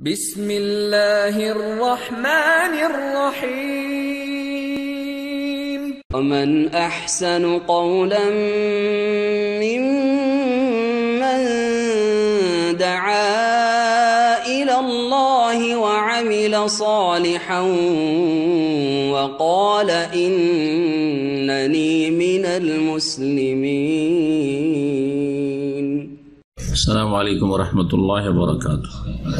بسم الله الرحمن الرحيم ومن أحسن قولا ممن دعا إلى الله وعمل صالحا وقال إنني من المسلمين السلام عليكم ورحمة الله وبركاته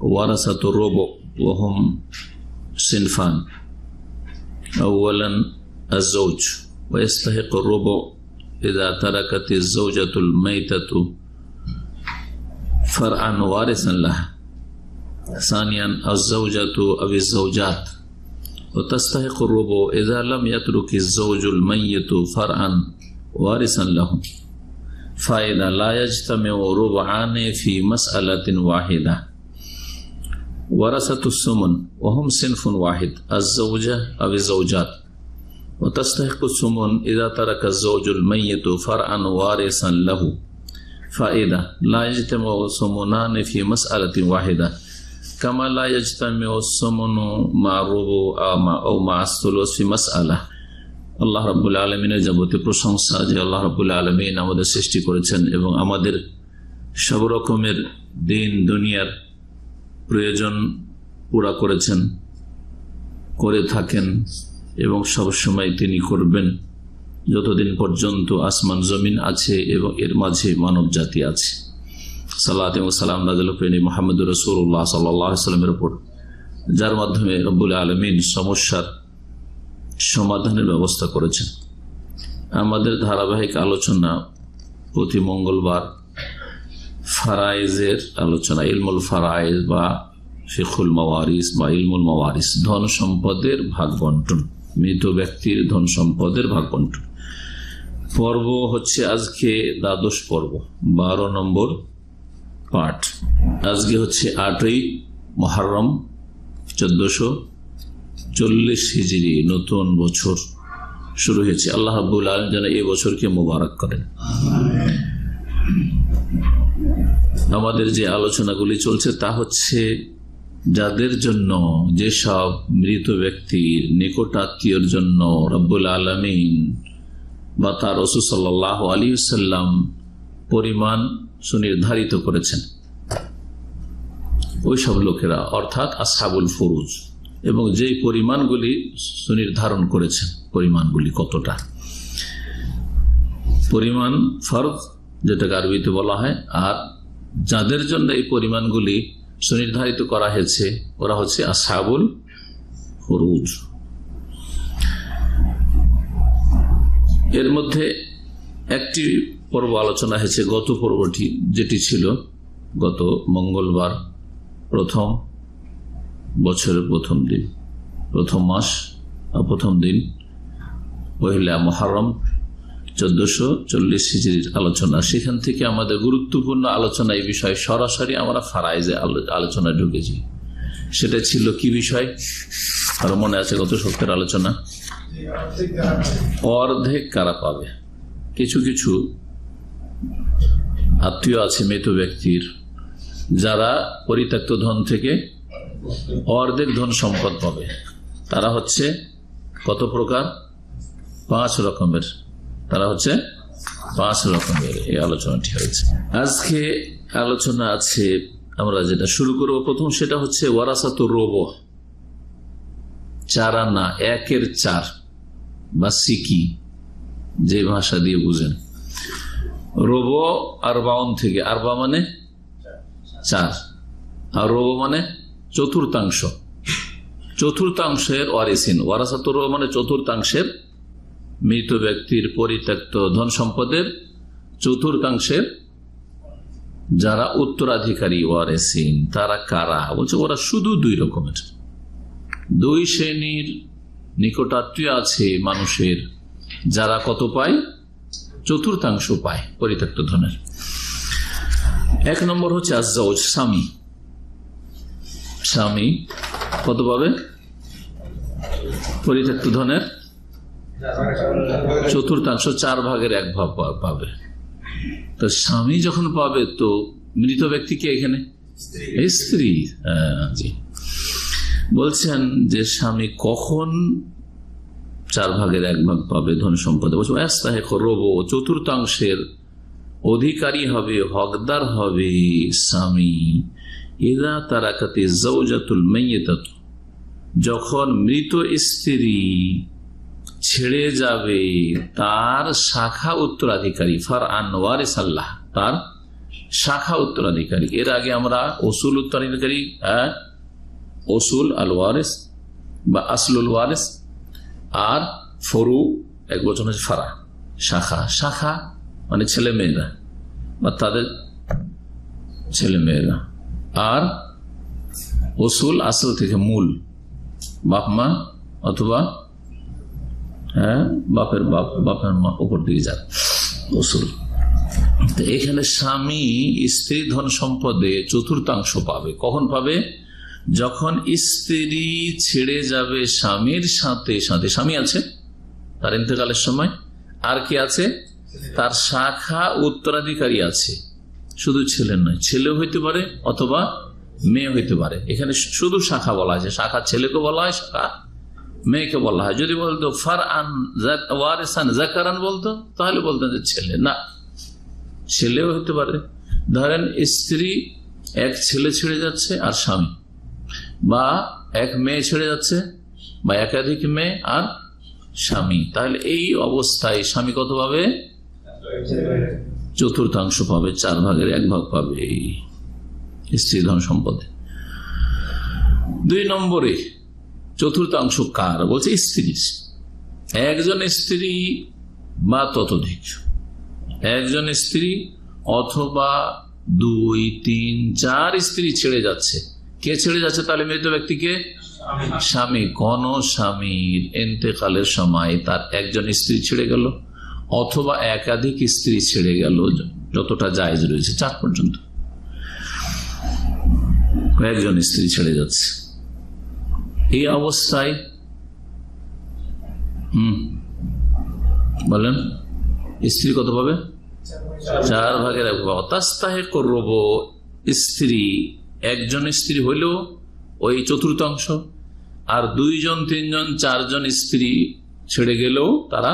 ورثة الربع وهم صنفان أولا الزوج ويستحق الربع إذا تركت الزوجة الميتة فرعا وارثا لها ثانيا الزوجة أو الزوجات وتستحق الربع إذا لم يترك الزوج الميت فرعا وارثا له فإذا لا يجتمع ربعان في مسألة واحدة ওয়ারাসাতুসমন ohm সিনফুন Wahid আজ্জা আবিজাত ওতাস্তাহকুসমন ইদা তারা কাজ্জুল মাইয়ত fur আন ওয়ারেসান লাহু ফাইদা লাজতমা সুমনান ফি মাসআলাতিন ওয়াহিদা কামা লা ইয়াজতামিউ সুমনু মা রুবু আমা আও মা আসলুস ফি মাসআলা আল্লাহ আলমিনের যাবতীয় প্রশংসা যে আল্লাহ রাবুল আলমিন আমাদের সৃষ্টি করেছেন এবং আমাদের সব রকমের দিন দুনিয়ার প্রয়োজন পুরা করেছেন করে থাকেন এবং সবসময় তিনি করবেন যতদিন পর্যন্ত আসমান জমিন আছে এবং এর মাঝে মানব জাতি আছে সাল্লাহ সালাম রাজালুকনী মোহাম্মদ রসুল্লাহ সাল্লামের উপর যার মাধ্যমে রব্বুল আলমিন সমস্যার সমাধানের ব্যবস্থা করেছেন আমাদের ধারাবাহিক আলোচনা প্রতি মঙ্গলবার ফারাইজের আলোচনা ইলমুল ফারাইজ বা শেখুল মাওয়ারিস বা ইলমুল মাওয়ারিস ধন সম্পদের ভাগ বন্টন মৃত ব্যক্তির ধন সম্পদের ভাগ বন্টন পর্ব হচ্ছে আজকে দ্বাদশ পর্ব বারো নম্বর পাঠ আজকে হচ্ছে আটই মহারম চোদ্দশো চল্লিশ হিজড়ি নতুন বছর শুরু হয়েছে আল্লাহ আব্বুল আলম যেন এ বছরকে মোবারক করেন আমাদের যে আলোচনাগুলি চলছে তা হচ্ছে যাদের জন্য যেসব মৃত ব্যক্তির আত্মীয়র জন্য রব্বুল আলমিন বা তার রসুসাল্লাহ আলী সাল্লাম পরিমাণ সুনির্ধারিত করেছেন ওই সব লোকেরা অর্থাৎ আসাবুল ফরুজ এবং যেই পরিমাণগুলি সুনির্ধারণ করেছেন পরিমাণগুলি কতটা পরিমাণ ফরজ যেটাকে আরবিতে বলা হয় আর যাদের জন্য এই পরিমাণগুলি সুনির্ধারিত করা হয়েছে ওরা হচ্ছে আসাবুল হরুজ এর মধ্যে একটি পর্ব আলোচনা হয়েছে গত পর্বটি যেটি ছিল গত মঙ্গলবার প্রথম বছরের প্রথম দিন প্রথম মাস প্রথম দিন পহিলা মহারম চোদ্দশো চল্লিশ সিজির আলোচনা সেখান থেকে আমাদের গুরুত্বপূর্ণ আলোচনা এই বিষয়ে সরাসরি আমরা ফারাইজে আলোচনা ঢুকেছি সেটা ছিল কি বিষয় আর মনে আছে গত সপ্তাহের আলোচনা অর্ধেক কারা পাবে কিছু কিছু আত্মীয় আছে মৃত ব্যক্তির যারা পরিত্যক্ত ধন থেকে অর্ধেক ধন সম্পদ পাবে তারা হচ্ছে কত প্রকার পাঁচ রকমের তারা হচ্ছে পাঁচ রকমের এই আলোচনাটি হয়েছে আজকে আলোচনা আছে আমরা যেটা শুরু করব প্রথম সেটা হচ্ছে ওয়ারাসাত রোব চারা না একের চার বা সিকি যে ভাষা দিয়ে বুঝেন রোব আর বাউন থেকে আর বা মানে চার আর রোব মানে চতুর্থাংশ চতুর্থাংশের ওয়ারিসিন ওয়ারাসাত রোব মানে চতুর্থাংশের মৃত ব্যক্তির পরিত্যক্ত ধন সম্পদের চতুর্থাংশের যারা উত্তরাধিকারী ওয়ারেসিন তারা কারা বলছে ওরা শুধু দুই রকমের দুই শ্রেণীর নিকটাত্মীয় আছে মানুষের যারা কত পায় চতুর্থাংশ পায় পরিত্যক্ত ধনের এক নম্বর হচ্ছে আজ স্বামী স্বামী কত পাবে পরিত্যক্ত ধনের চতুর্থাংশ চার ভাগের এক ভাগ পাবে তো স্বামী যখন পাবে তো মৃত ব্যক্তি কে এখানে স্ত্রী হ্যাঁ, জি বলছেন যে স্বামী কখন চার ভাগের এক ভাগ পাবে ধন সম্পদে বলছে রব চতুর্থাংশের অধিকারী হবে হকদার হবে স্বামী এরা তারাকাতে জৌজাতুল যখন মৃত স্ত্রী ছেড়ে যাবে তার শাখা উত্তরাধিকারী ফার আনোয়ার সাল্লাহ তার শাখা উত্তরাধিকারী এর আগে আমরা অসুল উত্তরাধিকারী অসুল হ্যাঁ, আল ওয়ারেস বা আসলুল ওয়ারেস আর ফরু এক বছর হচ্ছে ফারা শাখা শাখা মানে ছেলে মেয়েরা বা তাদের ছেলে মেয়েরা আর অসুল আসল থেকে মূল বাপমা অথবা হ্যাঁ বাপের বাপ বাপের মা উপর দিয়ে যান উসুল তো এখানে স্বামী স্ত্রী ধন সম্পদে চতুর্থাংশ পাবে কখন পাবে যখন স্ত্রী ছেড়ে যাবে স্বামীর সাথে সাথে স্বামী আছে তার ইন্তকালের সময় আর কি আছে তার শাখা উত্তরাধিকারী আছে শুধু ছেলে নয় ছেলে হইতে পারে অথবা মেয়ে হইতে পারে এখানে শুধু শাখা বলা হয়েছে শাখা ছেলেকে বলা হয় শাখা মেয়েকে বলা হয় হ্যাঁ, যদি বলতো ফার আন জাকারান বলতো তাহলে বলতেন যে ছেলে না ছেলেও হতে পারে ধরেন স্ত্রী এক ছেলে ছেড়ে যাচ্ছে আর স্বামী বা এক মেয়ে ছেড়ে যাচ্ছে বা একাধিক মেয়ে আর স্বামী তাহলে এই অবস্থায় স্বামী কত পাবে চতুর্থাংশ পাবে চার ভাগের এক ভাগ পাবে স্ত্রী ধন সম্পদে দুই নম্বরে চতুর্থাংশ কার বলছে স্ত্রী একজন স্ত্রী বা ততধিক একজন স্ত্রী অথবা দুই তিন চার স্ত্রী ছেড়ে যাচ্ছে কে ছেড়ে যাচ্ছে তাহলে মৃত ব্যক্তিকে স্বামী কোন স্বামীর এতেকালের সময় তার একজন স্ত্রী ছেড়ে গেল অথবা একাধিক স্ত্রী ছেড়ে গেল যতটা জায়জ রয়েছে চার পর্যন্ত কয়েকজন স্ত্রী ছেড়ে যাচ্ছে এই অবস্থায় হুম বলেন স্ত্রী কত পাবে চার ভাগের এক ভাগ করব স্ত্রী একজন স্ত্রী হইলেও ওই চতুর্থাংশ আর দুইজন তিনজন চারজন স্ত্রী ছেড়ে গেলেও তারা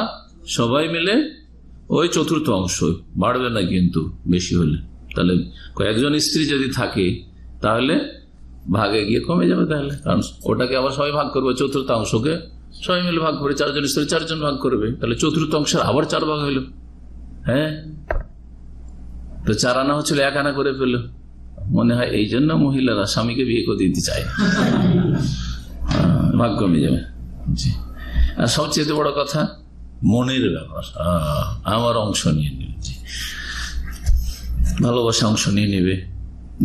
সবাই মিলে ওই চতুর্থ অংশ বাড়বে না কিন্তু বেশি হলে তাহলে কয়েকজন স্ত্রী যদি থাকে তাহলে ভাগে গিয়ে কমে যাবে তাহলে কারণ ওটাকে আবার সবাই ভাগ করবে চতুর্থাংশকে সবাই মিলে ভাগ করে চারজন স্ত্রী চারজন ভাগ করবে তাহলে চতুর্থাংশের আবার চার ভাগ হইল হ্যাঁ তো চার আনা হচ্ছিল এক আনা করে ফেললো মনে হয় এই জন্য মহিলারা স্বামীকে বিয়ে করে দিতে চায় ভাগ কমে যাবে জি আর সবচেয়ে বড় কথা মনের ব্যাপার আমার অংশ নিয়ে নেবে ভালোবাসা অংশ নিয়ে নেবে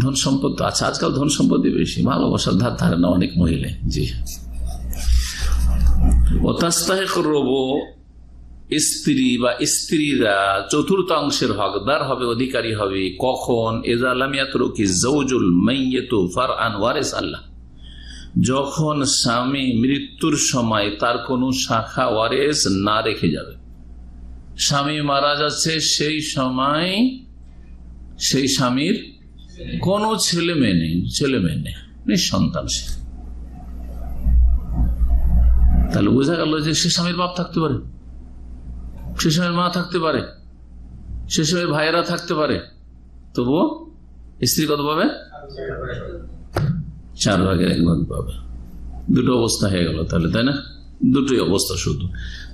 ধন সম্পদ তো আছে আজকাল ধন সম্পদ বেশি ভালোবাসার ধার ধারে না অনেক মহিলা জি স্ত্রী বা স্ত্রীরা চতুর্থ অংশের হকদার হবে অধিকারী হবে কখন আল্লাহ যখন স্বামী মৃত্যুর সময় তার কোন শাখা ওয়ারেস না রেখে যাবে স্বামী মারা যাচ্ছে সেই সময় সেই স্বামীর কোনো ছেলে মেয়ে নেই ছেলে মেয়ে নেই নিঃসন্তান সে তাহলে বোঝা গেল যে সে স্বামীর বাপ থাকতে পারে সে স্বামীর মা থাকতে পারে সে স্বামীর ভাইয়েরা থাকতে পারে তবুও স্ত্রী কত পাবে চার ভাগের এক ভাগ পাবে দুটো অবস্থা হয়ে গেল তাহলে তাই না দুটোই অবস্থা শুধু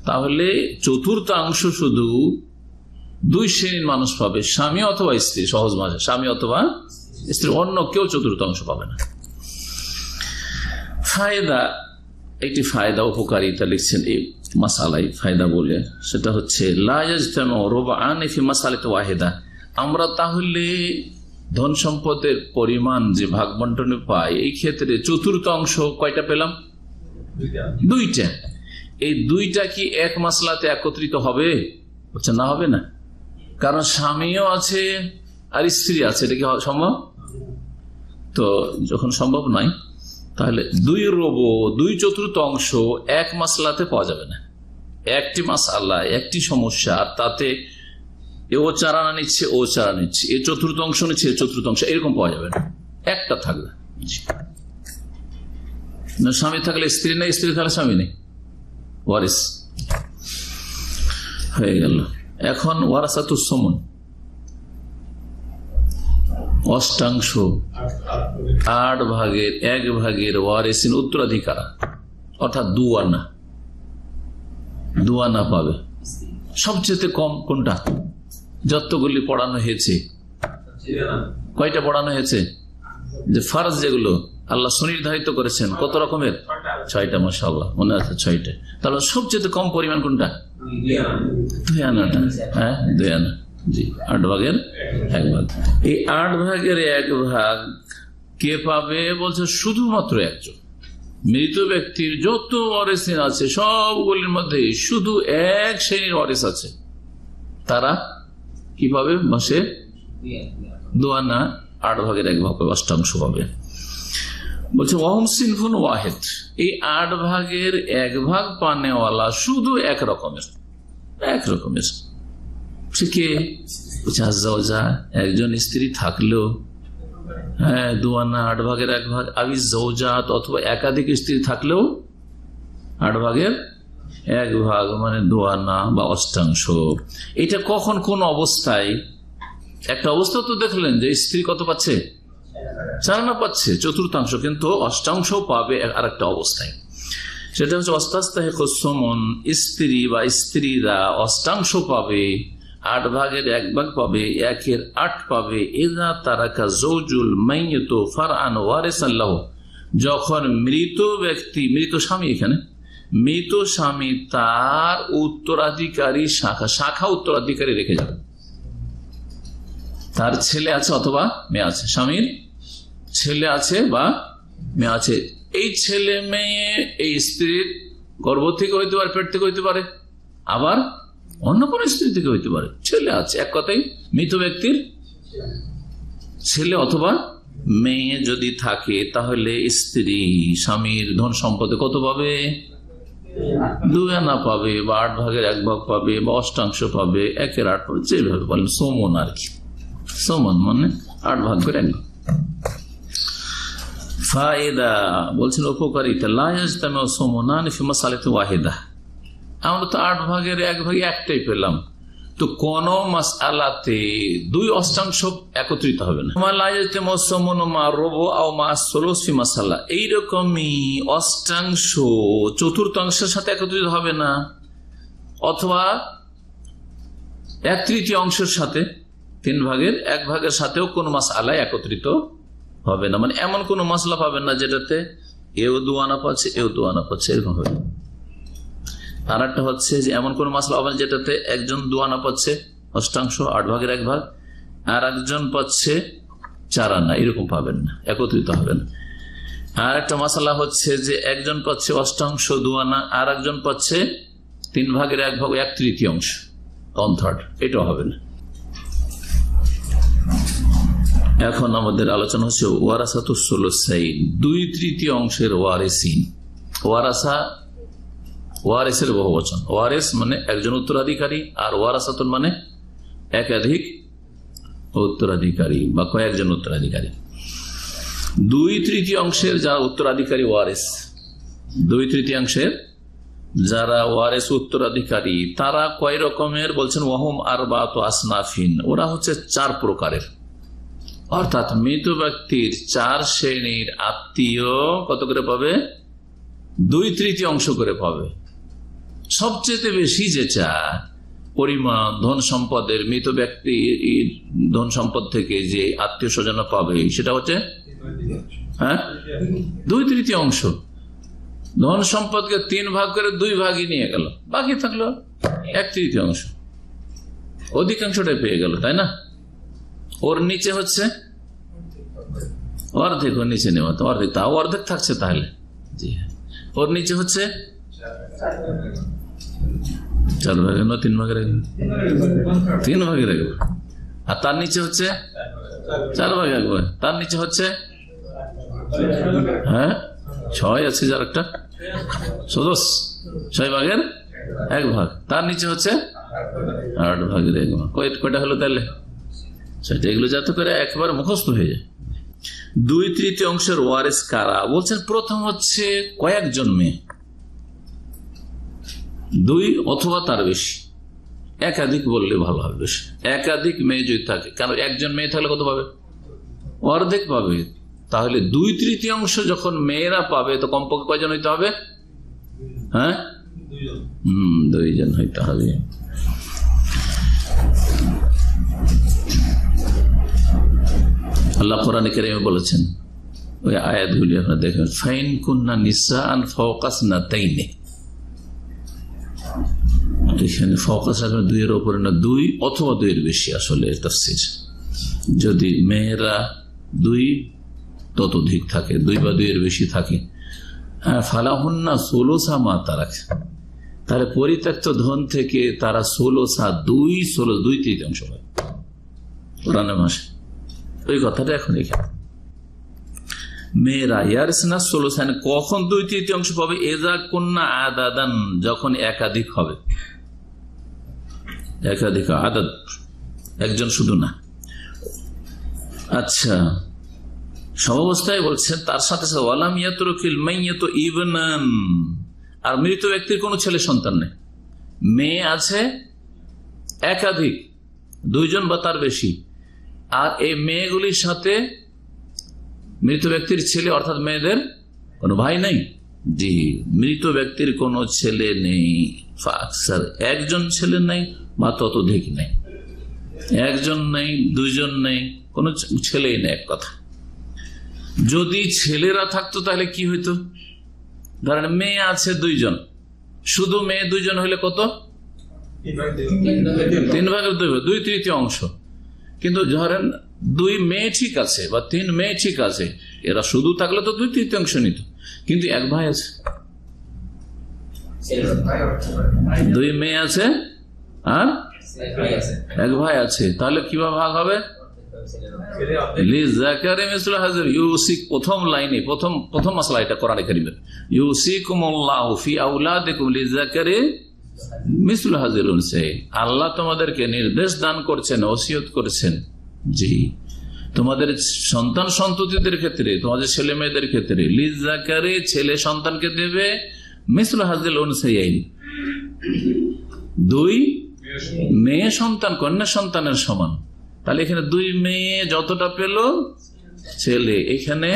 তাহলে চতুর্থাংশ শুধু দুই শ্রেণীর মানুষ পাবে স্বামী অথবা স্ত্রী সহজ মাঝে স্বামী অথবা স্ত্রী অন্য কেউ চতুর্থাংশ পাবে না ফায়দা একটি ফায়দা উপকারিতা লিখছেন এই মাসালাই ফায়দা বলে সেটা হচ্ছে ওয়াহেদা আমরা তাহলে ধন সম্পদের পরিমাণ যে ভাগ বন্টনে পাই এই ক্ষেত্রে চতুর্থ অংশ কয়টা পেলাম দুইটা এই দুইটা কি এক মাসলাতে একত্রিত হবে হচ্ছে না হবে না কারণ স্বামীও আছে আর স্ত্রী আছে এটা কি সম্ভব তো যখন সম্ভব নয় তাহলে দুই রোব দুই চতুর্থ অংশ এক মাসলাতে পাওয়া যাবে না একটি মাস আল্লাহ একটি সমস্যা আর তাতে ও চারা নিচ্ছে ও চারা নিচ্ছে এ চতুর্থ অংশ নিচ্ছে চতুর্থ অংশ এরকম পাওয়া যাবে না একটা থাকবে না স্বামী থাকলে স্ত্রী নেই স্ত্রী থাকলে স্বামী নেই ওয়ারিস হয়ে গেল এখন ওয়ারাসাত সমন অষ্টাংশ আট ভাগের এক ভাগের ওয়ারেসিন উত্তরাধিকার অর্থাৎ দুয়ানা দুয়ানা পাবে সবচেয়ে কম কোনটা যতগুলি পড়ানো হয়েছে কয়টা পড়ানো হয়েছে যে ফার্স যেগুলো আল্লাহ সুনির্ধারিত করেছেন কত রকমের ছয়টা মশাল্লাহ মনে আছে ছয়টা তাহলে সবচেয়ে কম পরিমাণ কোনটা দুই আনাটা হ্যাঁ দুই আনা জি আট ভাগের এক ভাগ এই আট ভাগের এক ভাগ কে পাবে বলছে শুধুমাত্র একজন মৃত ব্যক্তির যত অরেসিন আছে সবগুলির মধ্যে শুধু এক শ্রেণীর অরেস আছে তারা কি পাবে মাসে দোয়ানা আট ভাগের এক ভাগ অষ্টাংশ পাবে বলছে ওম সিনফুন ওয়াহেদ এই আট ভাগের এক ভাগ পানেওয়ালা শুধু এক রকমের এক রকমের সে কে একজন স্ত্রী থাকলেও হ্যাঁ দুয়ানা আট ভাগের এক ভাগ আবি জৌজাত অথবা একাধিক স্ত্রী থাকলেও আট ভাগের এক ভাগ মানে আনা বা অষ্টাংশ এটা কখন কোন অবস্থায় একটা অবস্থা তো দেখলেন যে স্ত্রী কত পাচ্ছে চারানা পাচ্ছে চতুর্থাংশ কিন্তু অষ্টাংশ পাবে আর একটা অবস্থায় সেটা হচ্ছে অস্তাস্তাহে কোসমন স্ত্রী বা স্ত্রীরা অষ্টাংশ পাবে আট ভাগের এক ভাগ পাবে একের আট পাবে এরা তারাকা জৌজুল মাইয়ত ওয়ারেস ওয়ারেসাল্লাহ যখন মৃত ব্যক্তি মৃত স্বামী এখানে মৃত স্বামী তার উত্তরাধিকারী শাখা শাখা উত্তরাধিকারী রেখে যাবে তার ছেলে আছে অথবা মেয়ে আছে স্বামীর ছেলে আছে বা মেয়ে আছে এই ছেলে মেয়ে এই স্ত্রীর গর্ভ থেকে হইতে পারে পেট থেকে হইতে পারে আবার অন্য কোন স্ত্রী থেকে হইতে পারে ছেলে আছে এক কথাই মৃত ব্যক্তির ছেলে অথবা মেয়ে যদি থাকে তাহলে স্ত্রী স্বামীর ধন সম্পদে কত পাবে দুয়ানা পাবে বা আট ভাগের এক ভাগ পাবে বা অষ্টাংশ পাবে একের আট ভাগ যেভাবে বলেন সোমন আর কি সোমন মানে আট ভাগের এক ভাগ ফায়দা বলছেন উপকারিতা লায়াজতামা সমনান ফিমা সালেতে ওয়াহিদা আমরা তো আট ভাগের এক ভাগে একটাই পেলাম তো কোন মাস আলাতে দুই অষ্টাংশ একত্রিত হবে না এইরকমই অষ্টাংশ চতুর্থাংশের সাথে একত্রিত হবে না অথবা এক তৃতীয় অংশের সাথে তিন ভাগের এক ভাগের সাথেও কোন মাস আলায় একত্রিত হবে না মানে এমন কোনো মশলা পাবেন না যেটাতে এও দু আনা পাচ্ছে এও দু আনা পাচ্ছে এরকম হবে আর একটা হচ্ছে যে এমন কোন মশলা পাবেন যেটাতে একজন দু আনা পাচ্ছে অষ্টাংশ আট ভাগের এক ভাগ আর একজন পাচ্ছে চার আনা এরকম পাবেন না একত্রিত হবেন আর একটা মশালা হচ্ছে যে একজন পাচ্ছে অষ্টাংশ দু আনা আর একজন পাচ্ছে তিন ভাগের এক ভাগ এক তৃতীয়াংশ অন থার্ড এটাও হবে না এখন আমাদের আলোচনা হচ্ছে ওয়ারাসা তো সোলসাইন দুই তৃতীয় অংশের ওয়ারেসিন ওয়ারাসা ওয়ারেসের বহু বচন ওয়ারেস মানে একজন উত্তরাধিকারী আর ওয়ারাসাতুন মানে একাধিক উত্তরাধিকারী বা কয়েকজন উত্তরাধিকারী দুই তৃতীয় অংশের যারা উত্তরাধিকারী ওয়ারেস দুই তৃতীয়াংশের যারা ওয়ারেস উত্তরাধিকারী তারা কয় রকমের বলছেন ওহম আর বা আসনাফিন ওরা হচ্ছে চার প্রকারের অর্থাৎ মৃত ব্যক্তির চার শ্রেণীর আত্মীয় কত করে পাবে দুই তৃতীয় অংশ করে পাবে সবচেয়ে বেশি যে চার পরিমাণ ধন সম্পদের মৃত ব্যক্তি ধন সম্পদ থেকে যে আত্মীয় স্বজন পাবে সেটা হচ্ছে হ্যাঁ দুই তৃতীয় অংশ ধন সম্পদকে তিন ভাগ করে দুই ভাগই নিয়ে গেল বাকি থাকলো এক তৃতীয় অংশ অধিকাংশটাই পেয়ে গেল তাই না ওর নিচে হচ্ছে অর্ধেক ওর নিচে নেওয়া অর্ধেক তাও অর্ধেক থাকছে তাহলে জি ওর নিচে হচ্ছে চার ভাগে না তিন ভাগের তিন ভাগে রাখবে আর তার নিচে হচ্ছে চার ভাগ এক তার নিচে হচ্ছে হ্যাঁ ছয় আছে যার একটা সদস ছয় ভাগের এক ভাগ তার নিচে হচ্ছে আট ভাগের এক ভাগ কয়টা হলো তাহলে সেটা এগুলো যাতে করে একবার মুখস্থ হয়ে যায় দুই তৃতীয় অংশের ওয়ারেস কারা বলছেন প্রথম হচ্ছে কয়েকজন মেয়ে দুই অথবা তার বেশি একাধিক বললে ভালো হবে বেশি একাধিক মেয়ে যদি থাকে কারণ একজন মেয়ে থাকলে কত পাবে অর্ধেক পাবে তাহলে দুই তৃতীয়াংশ যখন মেয়েরা পাবে তো কমপক্ষে কয়জন হইতে হবে হ্যাঁ হুম দুইজন হইতে হবে আল্লাহ কোরআনে কেরেমে বলেছেন ওই আয়াতগুলি আপনার দেখবেন ফাইন কুন্না নিসা আন ফকাস না তাইনে এখানে দুইয়ের ওপরে না দুই অথবা দুইয়ের বেশি আসলে তাফসির যদি মেয়েরা দুই ততধিক থাকে দুই বা দুইয়ের বেশি থাকে হ্যাঁ ফালাহন্না সোলোসা মা তারা তাহলে পরিত্যক্ত ধন থেকে তারা ষোলোসা দুই ষোলো দুই তৃতীয়াংশ হয় পুরানো ভাষায় ওই কথাটা এখন এখানে মেয়েরা ইয়ারসিনা সোলোসান কখন দুই তৃতীয়াংশ পাবে এজা কন্যা আদাদান যখন একাধিক হবে একাধিক আদাদ একজন শুধু না আচ্ছা সমাবস্থায় বলছেন তার সাথে সাথে ওয়ালাম ইয়াতরকিল মাইয়াত ইবনান আর মৃত ব্যক্তির কোনো ছেলে সন্তান নেই মেয়ে আছে একাধিক দুইজন বা তার বেশি আর এই মেয়েগুলির সাথে মৃত ব্যক্তির ছেলে অর্থাৎ মেয়েদের কোনো ভাই নেই জি মৃত ব্যক্তির কোনো ছেলে নেই একজন ছেলে নেই বা ততোধিক নেই একজন নেই দুজন নেই কোনো ছেলেই নেই এক কথা যদি ছেলেরা থাকতো তাহলে কি হইতো ধরেন মেয়ে আছে দুইজন শুধু মেয়ে দুইজন হইলে কত তিন ভাগের দুই দুই তৃতীয় অংশ কিন্তু ধরেন দুই মেয়ে ঠিক আছে বা তিন মেয়ে ঠিক আছে এরা শুধু থাকলে তো দুই তৃতীয়াংশ নিত কিন্তু এক ভাই আছে দুই মেয়ে আছে আর এক ভাই আছে তাহলে কিভাবে ভাগ হবে প্রথম লাইনে প্রথম প্রথম এটা ফি মিসুল হাজির আল্লাহ তোমাদেরকে নির্দেশ দান করছেন ওসিয়ত করেছেন জি তোমাদের সন্তান সন্ততিদের ক্ষেত্রে তোমাদের ছেলে মেয়েদের ক্ষেত্রে লিজাকারে ছেলে সন্তানকে দেবে মিসুল হাজির অনুসাইন দুই মেয়ে সন্তান কন্যা সন্তানের সমান তাহলে এখানে দুই মেয়ে যতটা পেল ছেলে এখানে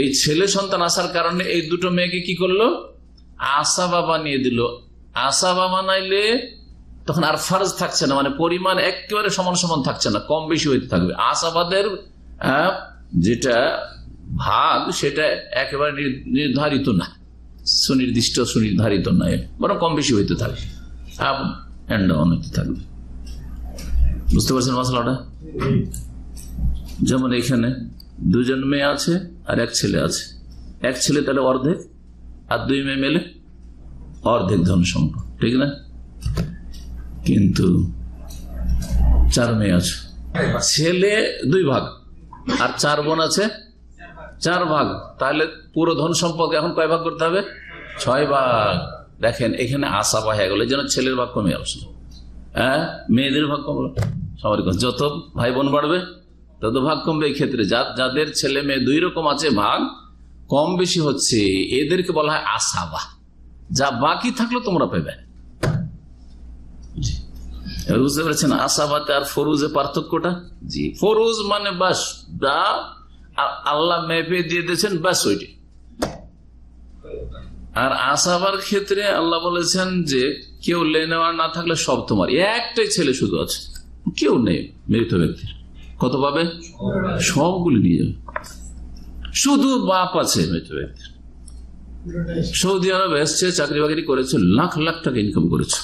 এই ছেলে সন্তান আসার কারণে এই দুটো মেয়েকে কি করলো আসাবা বানিয়ে দিল আসাবা বানাইলে তখন আর ফার্জ থাকছে না মানে পরিমাণ একেবারে সমান সমান থাকছে না কম বেশি হইতে থাকবে আসাবাদের হ্যাঁ, যেটা ভাগ সেটা একেবারে নির্ধারিত না সুনির্দিষ্ট সুনির্ধারিত নয় বরং কম বেশি হইতে থাকবে থাকবে বুঝতে পারছেন মশলাটা যেমন এখানে দুজন মেয়ে আছে আর এক ছেলে আছে এক ছেলে তাহলে অর্ধেক আর দুই মেয়ে মেলে অর্ধেক ধন সম্পদ ঠিক না কিন্তু চার মেয়ে আছে ছেলে দুই ভাগ আর চার বোন আছে চার ভাগ তাহলে পুরো ধন সম্পদ এখন কয় ভাগ করতে হবে ছয় ভাগ দেখেন এখানে আশা পাওয়া গেল যেন ছেলের ভাগ কমে আসলো হ্যাঁ মেয়েদের ভাগ কমলো সবার যত ভাই বোন বাড়বে তত ভাগ কমবে এই ক্ষেত্রে যাদের ছেলে মেয়ে দুই রকম আছে ভাগ কম বেশি হচ্ছে এদেরকে বলা হয় আসাবা যা বাকি থাকলে তোমরা পেবে বুঝতে পারছেন আসাবাতে আর ফরুজে পার্থক্যটা জি ফরুজ মানে বাস যা আল্লাহ মেপে দিয়ে দিয়েছেন ব্যাস ওইটি আর আসাবার ক্ষেত্রে আল্লাহ বলেছেন যে কেউ লেনেওয়ার না থাকলে সব তোমার একটাই ছেলে শুধু আছে কেউ নেই মৃত ব্যক্তির কত পাবে সবগুলি নিয়ে যাবে শুধু বাপ আছে মৃত ব্যক্তির সৌদি আরব এসছে চাকরি বাকরি করেছে লাখ লাখ টাকা ইনকাম করেছে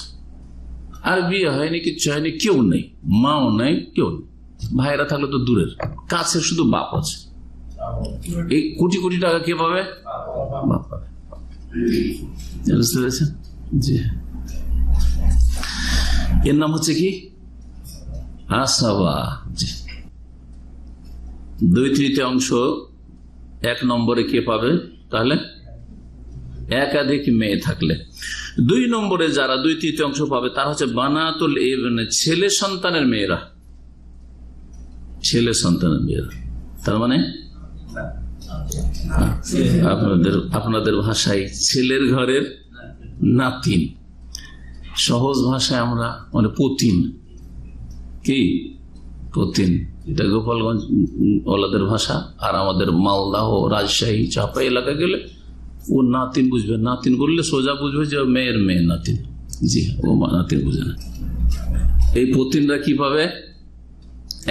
আর বিয়ে হয়নি কিচ্ছু হয়নি কেউ নেই মাও নেই কেউ নেই ভাইরা থাকলে তো দূরের কাছে শুধু বাপ আছে এই কোটি কোটি টাকা কে পাবে পেরেছেন জি এর নাম হচ্ছে কি আসাবা দুই তৃতীয় অংশ এক নম্বরে কে পাবে তাহলে একাধিক মেয়ে থাকলে দুই নম্বরে যারা দুই তৃতীয় অংশ পাবে তারা হচ্ছে বানাতুল ইবনে মানে ছেলে সন্তানের মেয়েরা ছেলে সন্তানের মেয়েরা তার মানে আপনাদের আপনাদের ভাষায় ছেলের ঘরের নাতিন সহজ ভাষায় আমরা মানে পুতিন কি কতিন এটা গোপালগঞ্জ ওলাদের ভাষা আর আমাদের মালদাহ রাজশাহী চাপা এলাকা গেলে ও নাতিন বুঝবে নাতিন করলে সোজা বুঝবে যে মেয়ের মেয়ে নাতিন জি ও নাতিন বুঝে না এই পতিনরা কি পাবে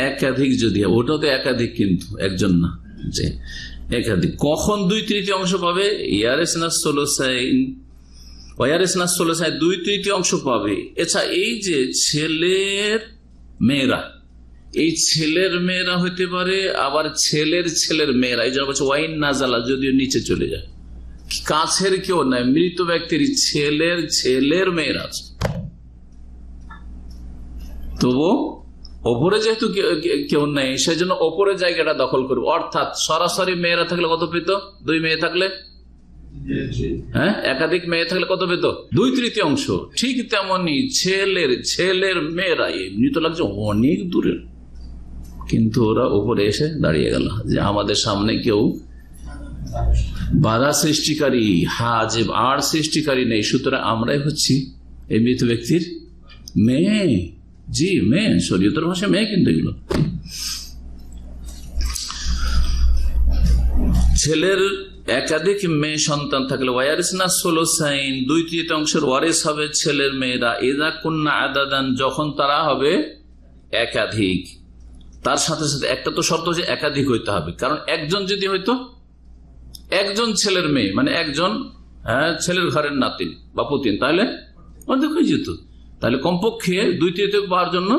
একাধিক যদি ওটাও তো একাধিক কিন্তু একজন না যে একাধিক কখন দুই তৃতীয় অংশ পাবে ইয়ারেস না সোলোসাইন ওয়ারেস না দুই তৃতীয় অংশ পাবে এছাড়া এই যে ছেলের মেয়েরা এই ছেলের মেয়েরা হইতে পারে আবার ছেলের ছেলের মেয়েরা এই জন্য বলছে ওয়াইন জ্বালা যদিও নিচে চলে যায় কাছের কেউ নাই মৃত ব্যক্তির ছেলের ছেলের মেয়েরা আছে তবু ওপরে যেহেতু কেউ নেই সেই জন্য ওপরে জায়গাটা দখল করবো অর্থাৎ সরাসরি মেয়েরা থাকলে কত পেত দুই মেয়ে থাকলে হ্যাঁ একাধিক মেয়ে থাকলে কত পেত দুই তৃতীয় অংশ ঠিক তেমনি ছেলের ছেলের মেয়েরা এমনি তো লাগছে অনেক দূরের কিন্তু ওরা উপরে এসে দাঁড়িয়ে গেল যে আমাদের সামনে কেউ বাধা সৃষ্টিকারী হা যে আর সৃষ্টিকারী নেই সুতরাং আমরাই হচ্ছি এই মৃত ব্যক্তির মেয়ে জি মেয়ে শরীয়তর ভাষা মেয়ে কিন্তু এগুলো ছেলের একাধিক মেয়ে সন্তান থাকলে ওয়ারিস না ষোলো সাইন দুই তৃতীয় অংশের ওয়ারিস হবে ছেলের মেয়েরা এদা কন্যা আদাদান যখন তারা হবে একাধিক তার সাথে সাথে একটা তো শর্ত যে একাধিক হইতে হবে কারণ একজন যদি হইতো একজন ছেলের মেয়ে মানে একজন হ্যাঁ, ছেলের ঘরের নাতিন বা পুতিন তাহলে অর্ধেক হয়ে যেত তাহলে কমপক্ষে দুই তৃতীয় পাওয়ার জন্য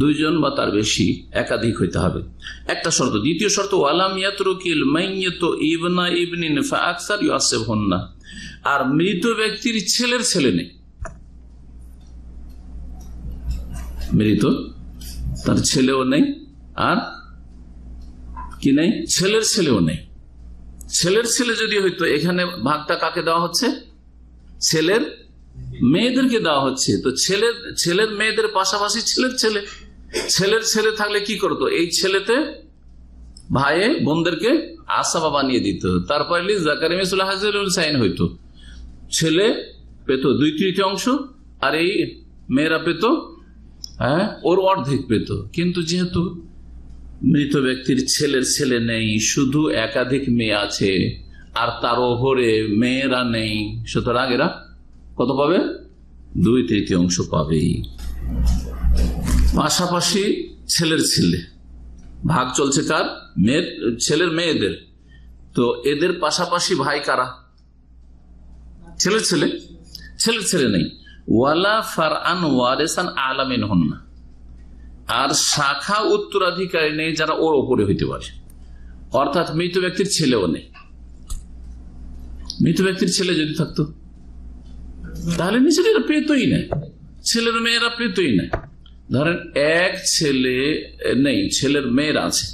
দুইজন বা তার বেশি একাধিক হইতে হবে একটা শর্ত দ্বিতীয় শর্ত আর মৃত ব্যক্তির ছেলের ছেলে নেই মৃত তার ছেলেও নেই আর কি নেই ছেলের ছেলেও নেই ছেলের ছেলে যদি হইতো এখানে ভাগটা কাকে দেওয়া হচ্ছে ছেলের মেয়েদেরকে দেওয়া হচ্ছে তো ছেলের ছেলের মেয়েদের পাশাপাশি ছেলের ছেলে ছেলের ছেলে থাকলে কি করতো এই ছেলেতে ভাইয়ে বোনদেরকে আসাবা বানিয়ে দিত তারপরে সাইন হইতো ছেলে পেত দুই তৃতীয় অংশ আর এই মেয়েরা পেত হ্যাঁ ওর অর্ধেক পেত কিন্তু যেহেতু মৃত ব্যক্তির ছেলের ছেলে নেই শুধু একাধিক মেয়ে আছে আর তার ওপরে মেয়েরা নেই সুতরাং এরা কত পাবে দুই তৃতীয় অংশ পাবেই পাশাপাশি ছেলের ছেলে ভাগ চলছে কার মেয়ের ছেলের মেয়েদের তো এদের পাশাপাশি ভাই কারা ছেলের ছেলে ছেলের ছেলে নেই ওয়ালা ফারআন ওয়ারেসান আলামিন হন না আর শাখা উত্তরাধিকারী নেই যারা ওর ওপরে হইতে পারে অর্থাৎ মৃত ব্যক্তির ছেলেও নেই মৃত ব্যক্তির ছেলে যদি থাকতো তাহলে নিজেরা পেতই না ছেলের মেয়েরা পেতই না ধরেন এক ছেলে নেই ছেলের মেয়েরা আছে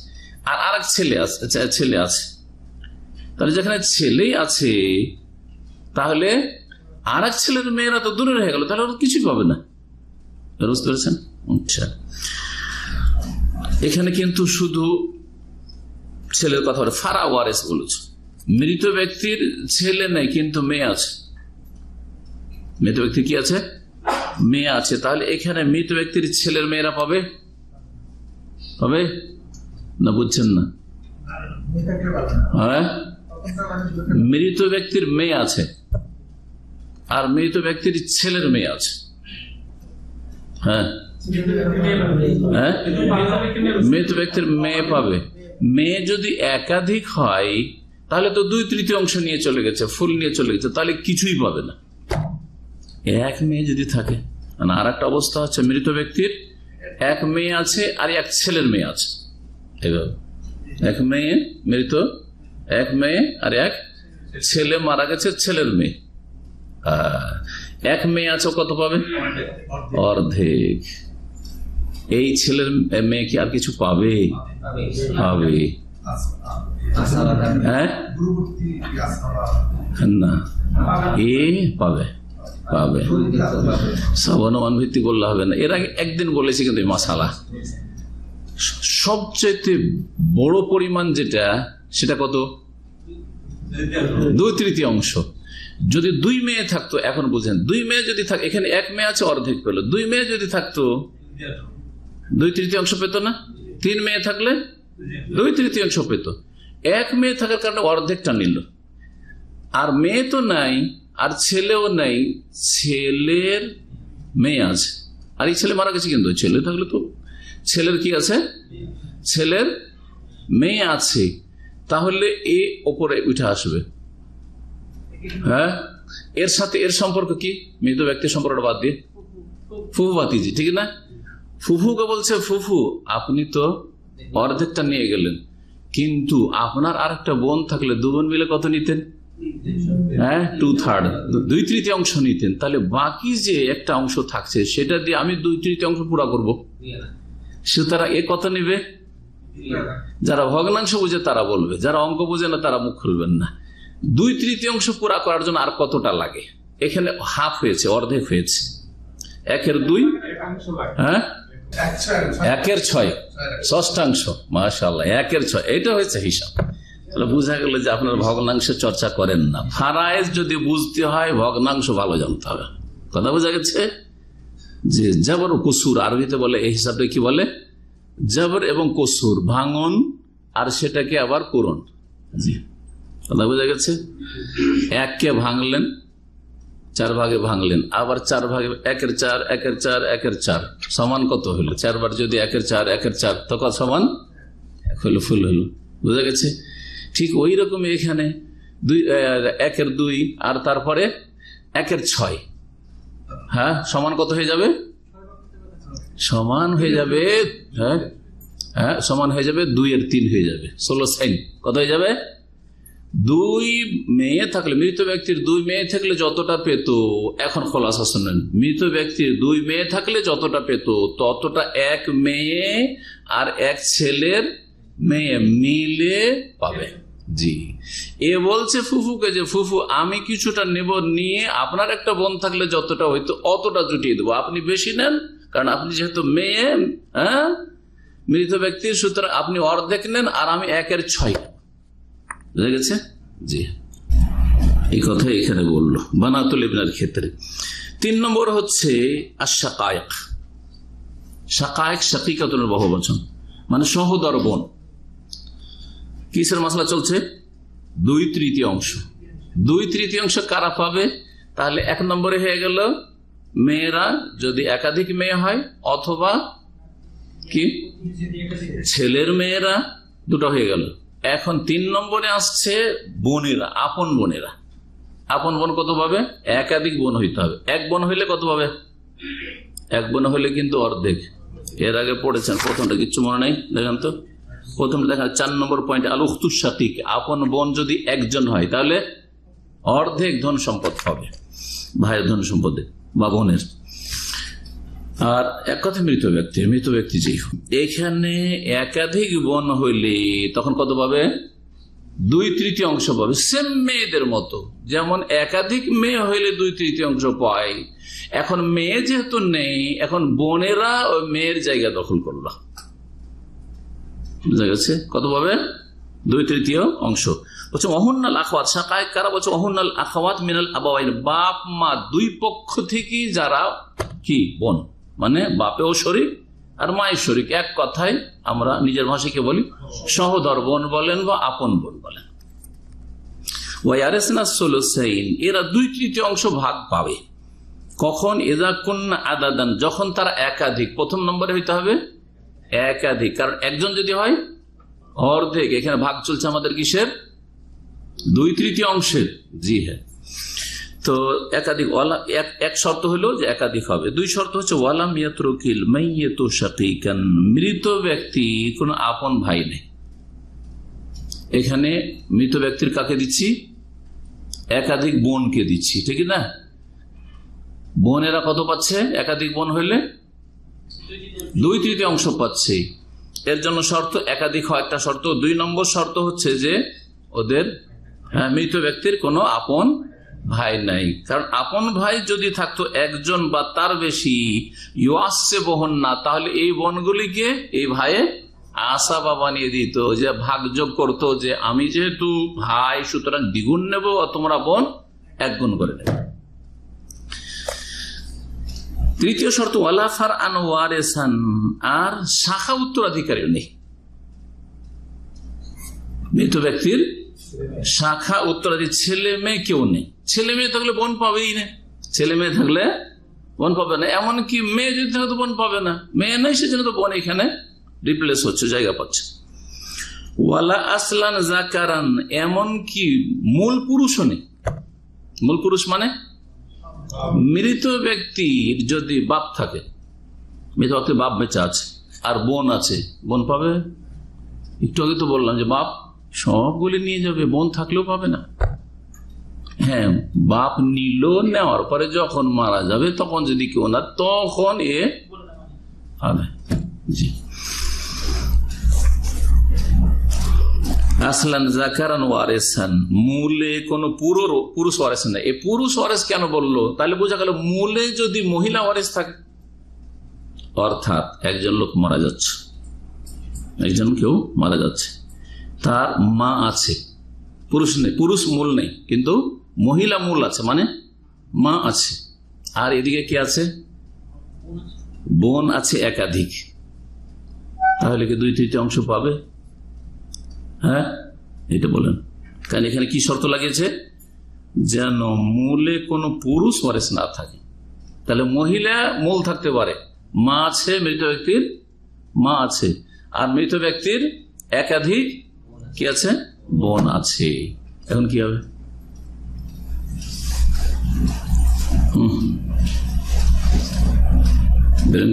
আর আর এক ছেলে আছে ছেলে আছে তাহলে যেখানে ছেলেই আছে তাহলে আর এক ছেলের মেয়েরা তো দূরে হয়ে গেল তাহলে কিছু পাবে না বুঝতে পেরেছেন আচ্ছা এখানে কিন্তু শুধু ছেলের কথা ফারা ওয়ারেস বলেছ মৃত ব্যক্তির ছেলে নেই কিন্তু মেয়ে আছে মৃত ব্যক্তি কি আছে মেয়ে আছে তাহলে এখানে মৃত ব্যক্তির ছেলের মেয়েরা পাবে পাবে না বুঝছেন না হ্যাঁ মৃত ব্যক্তির মেয়ে আছে আর মৃত ব্যক্তির ছেলের মেয়ে আছে হ্যাঁ? হ্যাঁ মৃত ব্যক্তির মেয়ে পাবে মেয়ে যদি একাধিক হয় তাহলে তো দুই তৃতীয় অংশ নিয়ে চলে গেছে ফুল নিয়ে চলে গেছে তাহলে কিছুই পাবে না এক মেয়ে যদি থাকে মানে আর একটা অবস্থা হচ্ছে মৃত ব্যক্তির এক মেয়ে আছে আর এক ছেলের মেয়ে আছে এইভাবে এক মেয়ে মৃত এক মেয়ে আর এক ছেলে মারা গেছে ছেলের মেয়ে এক মেয়ে আছো কত পাবে অর্ধেক এই ছেলের মেয়ে কি আর কিছু পাবে পাবে হ্যাঁ না এ পাবে পাবে সাবান ভিত্তি করলে হবে না এর আগে একদিন বলেছি কিন্তু মাসালা সবচেয়ে বড় পরিমাণ যেটা সেটা কত দুই তৃতীয় অংশ যদি দুই মেয়ে থাকতো এখন বুঝেন দুই মেয়ে যদি থাকে এখানে এক মেয়ে আছে অর্ধেক পেল দুই মেয়ে যদি থাকতো দুই তৃতীয়াংশ পেত না তিন মেয়ে থাকলে দুই তৃতীয়াংশ পেত এক মেয়ে থাকার কারণে অর্ধেকটা নিল আর মেয়ে তো নাই আর ছেলেও নাই ছেলের মেয়ে আছে আর এই ছেলে মারা গেছে কিন্তু ছেলে থাকলে তো ছেলের কি আছে ছেলের মেয়ে আছে তাহলে এ ওপরে উঠে আসবে হ্যাঁ এর সাথে এর সম্পর্ক কি মৃত ব্যক্তির সম্পর্কটা বাদ দিয়ে ফুফু দিয়েছি ঠিক না ফুফুকে বলছে ফুফু আপনি তো অর্ধেকটা নিয়ে গেলেন কিন্তু আপনার আর একটা বোন থাকলে দু বোন মিলে কত নিতেন হ্যাঁ টু থার্ড দুই তৃতীয় অংশ নিতেন তাহলে বাকি যে একটা অংশ থাকছে সেটা দিয়ে আমি দুই তৃতীয় অংশ পুরা করব তারা এ কত নেবে যারা ভগ্নাংশ বুঝে তারা বলবে যারা অঙ্ক বুঝে না তারা মুখ খুলবেন না দুই তৃতীয়াংশ পুরা করার জন্য আর কতটা লাগে এখানে হাফ হয়েছে অর্ধেক হয়েছে একের দুই হ্যাঁ একের ছয় ষষ্ঠাংশ মাশাল্লাহ একের ছয় এটা হয়েছে হিসাব তাহলে বোঝা গেল যে আপনার ভগ্নাংশ চর্চা করেন না ফারায়েজ যদি বুঝতে হয় ভগ্নাংশ ভালো জানতে হবে কথা বোঝা গেছে যে জবর কসুর আরবিতে বলে এই হিসাবে কি বলে জবর এবং কসুর ভাঙন আর সেটাকে আবার করুন জি কথা বোঝা গেছে এককে ভাঙলেন চার ভাগে ভাঙলেন আবার চার ভাগে একের চার একের চার একের চার সমান কত হইল চারবার যদি একের চার একের চার তো কত সমান এক ফুল হইল বোঝা গেছে ঠিক ওই রকম এখানে দুই একের দুই আর তারপরে একের ছয় হ্যাঁ সমান কত হয়ে যাবে সমান হয়ে যাবে হ্যাঁ হ্যাঁ সমান হয়ে যাবে দুই এর তিন হয়ে যাবে ষোলো সাইন কত হয়ে যাবে দুই মেয়ে থাকলে মৃত ব্যক্তির দুই মেয়ে থাকলে যতটা পেত এখন খোলাসা শুনেন মৃত ব্যক্তির দুই মেয়ে থাকলে যতটা পেত ততটা এক মেয়ে আর এক ছেলের মেয়ে মিলে পাবে জি এ বলছে ফুফুকে যে ফুফু আমি কিছুটা নেব নিয়ে আপনার একটা বোন থাকলে যতটা হইতো অতটা জুটিয়ে দেবো আপনি বেশি নেন কারণ আপনি যেহেতু মেয়ে হ্যাঁ মৃত ব্যক্তির সুতরাং আপনি অর্ধেক নেন আর আমি একের ছয় বুঝা গেছে জি এই কথা এখানে বললো বানাতুল ইবনার ক্ষেত্রে তিন নম্বর হচ্ছে আশাকায়ক শাকায়ক শাকিকাতনের বহু বচন মানে সহদর বোন কিসের মশলা চলছে দুই তৃতীয় অংশ দুই তৃতীয় অংশ কারা পাবে তাহলে এক নম্বরে হয়ে গেল মেয়েরা যদি একাধিক মেয়ে হয় অথবা কি ছেলের মেয়েরা দুটো হয়ে গেল এখন তিন নম্বরে আসছে বোনেরা আপন বোনেরা আপন বোন কত পাবে একাধিক বোন হইতে হবে এক বোন হইলে কত পাবে এক বোন হইলে কিন্তু অর্ধেক এর আগে পড়েছেন প্রথমটা কিচ্ছু মনে নেই দেখেন তো প্রথমটা দেখেন চার নম্বর পয়েন্ট আলু সাতিক আপন বোন যদি একজন হয় তাহলে অর্ধেক ধন সম্পদ পাবে ভাইয়ের ধন সম্পদে বা বোনের আর এক কথা মৃত ব্যক্তি মৃত ব্যক্তি যেই এখানে একাধিক বন হইলে তখন কত পাবে দুই তৃতীয় অংশ পাবে সেম মেয়েদের মতো যেমন একাধিক মেয়ে হইলে দুই তৃতীয় অংশ পায় এখন মেয়ে যেহেতু নেই এখন বোনেরা ওই মেয়ের জায়গা দখল করল বুঝা গেছে কত পাবে দুই তৃতীয় অংশ বলছে অহন্নাল আখওয়াত শাখায় কারা বলছে অহন্নাল আখওয়াত মিনাল আবাবাইন বাপ মা দুই পক্ষ থেকে যারা কি বোন মানে বাপেও শরিক আর মায়ের শরিক এক কথায় আমরা নিজের ভাষাকে বলি সহদর বোন বলেন বা আপন বোন বলেন এরা দুই তৃতীয় অংশ ভাগ পাবে কখন এরা কন্যা আদাদান যখন তারা একাধিক প্রথম নম্বরে হইতে হবে একাধিক কারণ একজন যদি হয় অর্ধেক এখানে ভাগ চলছে আমাদের কিসের দুই তৃতীয় অংশের জি হ্যাঁ তো একাধিক ওয়ালা এক শর্ত হলো যে একাধিক হবে দুই শর্ত হচ্ছে ওয়ালাম ইয়াতরকিল মাইয়াত শাকিকান মৃত ব্যক্তি কোনো আপন ভাই নেই এখানে মৃত ব্যক্তির কাকে দিচ্ছি একাধিক বোনকে দিচ্ছি ঠিক না বোনেরা কত পাচ্ছে একাধিক বোন হইলে দুই তৃতীয় অংশ পাচ্ছে এর জন্য শর্ত একাধিক হয় একটা শর্ত দুই নম্বর শর্ত হচ্ছে যে ওদের হ্যাঁ, মৃত ব্যক্তির কোনো আপন ভাই নাই কারণ আপন ভাই যদি থাকতো একজন বা তার বেশি ইউআসে বহন না তাহলে এই বনগুলিকে এই ভাইয়ে আশা বা বানিয়ে দিত যে ভাগযোগ করতো যে আমি যেহেতু ভাই সুতরাং দ্বিগুণ নেব তোমরা বোন এক গুণ করে নেব তৃতীয় শর্ত ওয়ালাফার আন এসান আর শাখা উত্তরাধিকারী নেই মৃত ব্যক্তির শাখা উত্তরাধিক ছেলে মেয়ে কেউ নেই ছেলে মেয়ে থাকলে বোন পাবেই না ছেলে মেয়ে থাকলে বোন পাবে না এমনকি মেয়ে যদি থাকে তো বোন পাবে না মেয়ে নেই সেজন্য তো বোন এখানে রিপ্লেস হচ্ছে জায়গা পাচ্ছে ওয়ালা আসলান জাকারান এমনকি মূল পুরুষও নেই মূল পুরুষ মানে মৃত ব্যক্তির যদি বাপ থাকে মৃত বাপ বেঁচে আছে আর বোন আছে বোন পাবে একটু আগে তো বললাম যে বাপ সবগুলি নিয়ে যাবে বোন থাকলেও পাবে না হ্যাঁ বাপ নিল নেওয়ার পরে যখন মারা যাবে তখন যদি কেউ না তখন এ পাবে জি আসলান জাকারান মূলে কোন পুরো পুরুষ ওয়ারেস না এ পুরুষ ওয়ারেস কেন বললো তাহলে বোঝা গেল মূলে যদি মহিলা ওয়ারেস থাকে অর্থাৎ একজন লোক মারা যাচ্ছে একজন কেউ মারা যাচ্ছে তার মা আছে পুরুষ নেই পুরুষ মূল নেই কিন্তু মহিলা মূল আছে মানে মা আছে আর এদিকে কি আছে বোন আছে একাধিক তাহলে কি দুই তৃতীয় অংশ পাবে হ্যাঁ এটা বলেন কারণ এখানে কি শর্ত লাগিয়েছে যেন মূলে কোনো পুরুষ ওয়ারেস না থাকে তাহলে মহিলা মূল থাকতে পারে মা আছে মৃত ব্যক্তির মা আছে আর মৃত ব্যক্তির একাধিক কি আছে বোন আছে এখন কি হবে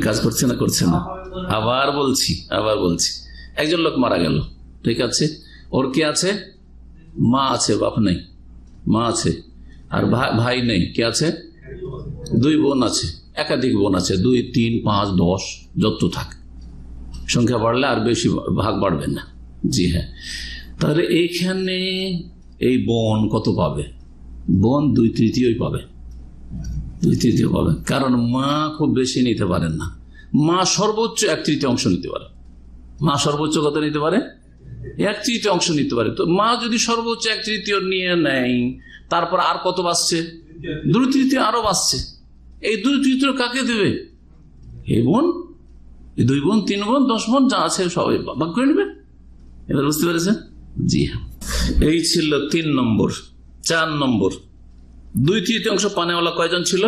কাজ করছে না করছে না আবার বলছি আবার বলছি একজন লোক মারা গেল ঠিক আছে ওর কে আছে মা আছে বাপ নেই মা আছে আর ভাই নেই কে আছে দুই বোন আছে একাধিক বোন আছে দুই তিন পাঁচ দশ যত থাক সংখ্যা বাড়লে আর বেশি ভাগ বাড়বে না জি হ্যাঁ তাহলে এইখানে এই বন কত পাবে বন দুই তৃতীয়ই পাবে দুই তৃতীয় পাবে কারণ মা খুব বেশি নিতে পারেন না মা সর্বোচ্চ এক তৃতীয় অংশ নিতে পারে মা সর্বোচ্চ কত নিতে পারে এক তৃতীয় অংশ নিতে পারে তো মা যদি সর্বোচ্চ এক তৃতীয় নিয়ে নেয় তারপর আর কত বাঁচছে দুই তৃতীয় আরো বাঁচছে এই দুই তৃতীয় কাকে দেবে এ বোন দুই বোন তিন বোন দশ বোন যা আছে সবাই বাক্য করে নেবে এবার বুঝতে পেরেছেন জি এই ছিল তিন নম্বর চার নম্বর দুই তৃতীয়াংশ পানেওয়ালা কয়জন ছিল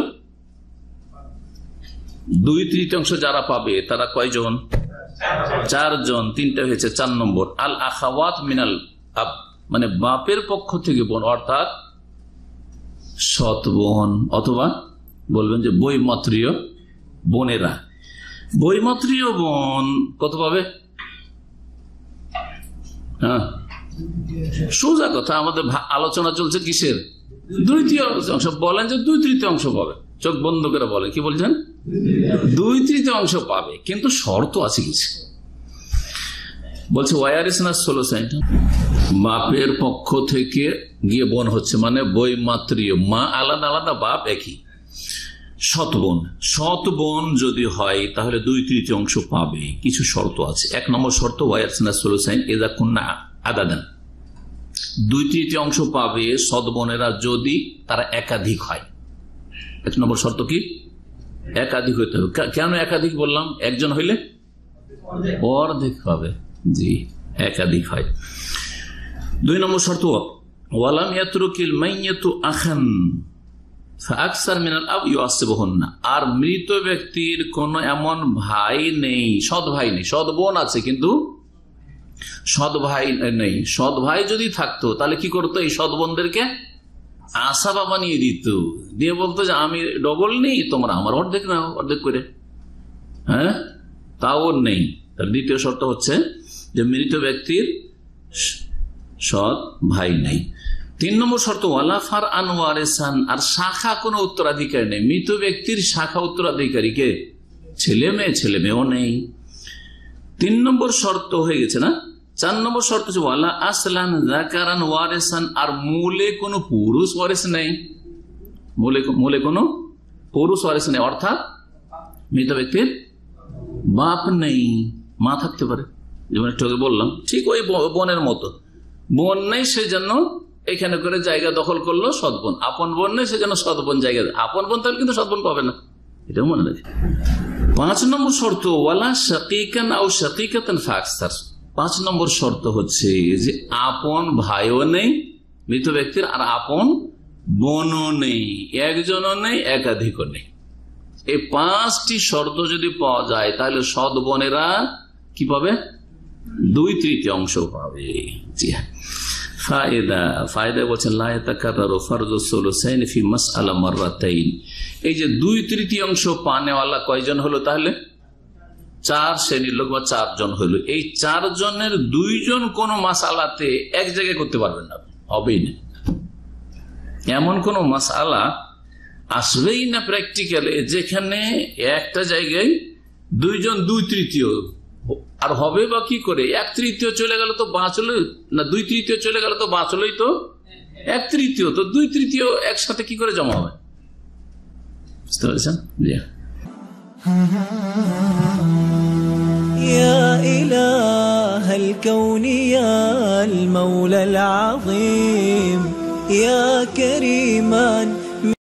দুই তৃতীয়াংশ যারা পাবে তারা কয়জন চারজন তিনটা হয়েছে চার নম্বর আল আখাওয়াত মিনাল আপ মানে বাপের পক্ষ থেকে বোন অর্থাৎ সৎ বোন অথবা বলবেন যে বইমাত্রীয় বোনেরা বইমাত্রীয় বোন কত পাবে হ্যাঁ সোজা কথা আমাদের আলোচনা চলছে কিসের দুই অংশ বলেন যে দুই তৃতীয় অংশ পাবে চোখ বন্ধ করে বলেন কি বলছেন দুই তৃতীয় অংশ পাবে কিন্তু শর্ত আছে কিছু বলছে ওয়ারিস না ষোলো সেন্ট বাপের পক্ষ থেকে গিয়ে বোন হচ্ছে মানে বই মাতৃ মা আলাদা আলাদা বাপ একই সৎ বোন সৎ বোন যদি হয় তাহলে দুই তৃতীয় অংশ পাবে কিছু শর্ত আছে এক নম্বর শর্ত ওয়ারিস না ষোলো সেন্ট দেখুন কন্যা আদা দেন দুই তৃতীয় অংশ পাবে সদবনেরা যদি তারা একাধিক হয় এক নম্বর শর্ত কি একাধিক হইতে হবে কেন একাধিক বললাম একজন হইলে অর্ধেক হবে জি একাধিক হয় দুই নম্বর শর্ত ওয়ালাম আখান আর মৃত ব্যক্তির কোন এমন ভাই নেই সৎ ভাই নেই সৎ বোন আছে কিন্তু সৎ ভাই নেই সৎ ভাই যদি থাকতো তাহলে কি করতো এই সৎ বোনদেরকে আশা আশাবা বানিয়ে দিত দিয়ে বলতো যে আমি ডবল নেই তোমরা আমার অর্ধেক নাও অর্ধেক করে হ্যাঁ তাও নেই তার দ্বিতীয় শর্ত হচ্ছে যে মৃত ব্যক্তির সৎ ভাই নেই তিন নম্বর শর্ত ওয়ালাফার আনোয়ারেসান আর শাখা কোনো উত্তরাধিকারী নেই মৃত ব্যক্তির শাখা উত্তরাধিকারীকে ছেলে মেয়ে ছেলে মেয়েও নেই তিন নম্বর শর্ত হয়ে গেছে না চার নম্বর শর্ত হচ্ছে ওয়ালা আসলান জাকারান ওয়ারেসান আর মূলে কোনো পুরুষ ওয়ারেস নেই মূলে মূলে কোনো পুরুষ ওয়ারেস নেই অর্থাৎ মৃত ব্যক্তির বাপ নেই মা থাকতে পারে যেমন বললাম ঠিক ওই বোনের মতো বোন নেই যেন এখানে করে জায়গা দখল করলো সদবন আপন বোন নেই সে যেন সদবন জায়গা আপন বোন তাহলে কিন্তু সদবন পাবে না এটাও মনে রাখে পাঁচ নম্বর শর্ত ওয়ালা শাকিকান ও শাকিকাতান ফাক্সার পাঁচ নম্বর শর্ত হচ্ছে যে আপন ভাইও নেই মৃত ব্যক্তির আর আপন বোনও নেই একজনও নেই একাধিকও নেই এই পাঁচটি শর্ত যদি পাওয়া যায় তাহলে সৎ বনেরা কি পাবে দুই তৃতীয় অংশ পাবে হ্যাঁ। ফায়দা বলছেন এই যে দুই তৃতীয় অংশ পানেওয়ালা কয়জন হলো তাহলে চার শ্রেণীর লোক বা চারজন হইল এই চারজনের দুইজন কোন মাসালাতে এক জায়গায় করতে পারবেন না হবেই না এমন কোন মাসালা আসবেই না প্র্যাকটিক্যালে যেখানে একটা জায়গায় দুইজন দুই তৃতীয় আর হবে বা কি করে এক তৃতীয় চলে গেল তো বাঁচলো না দুই তৃতীয় চলে গেল তো বাঁচলোই তো এক তৃতীয় তো দুই তৃতীয় একসাথে কি করে জমা হবে বুঝতে পারছেন يا إله الكون يا المولى العظيم يا كريمان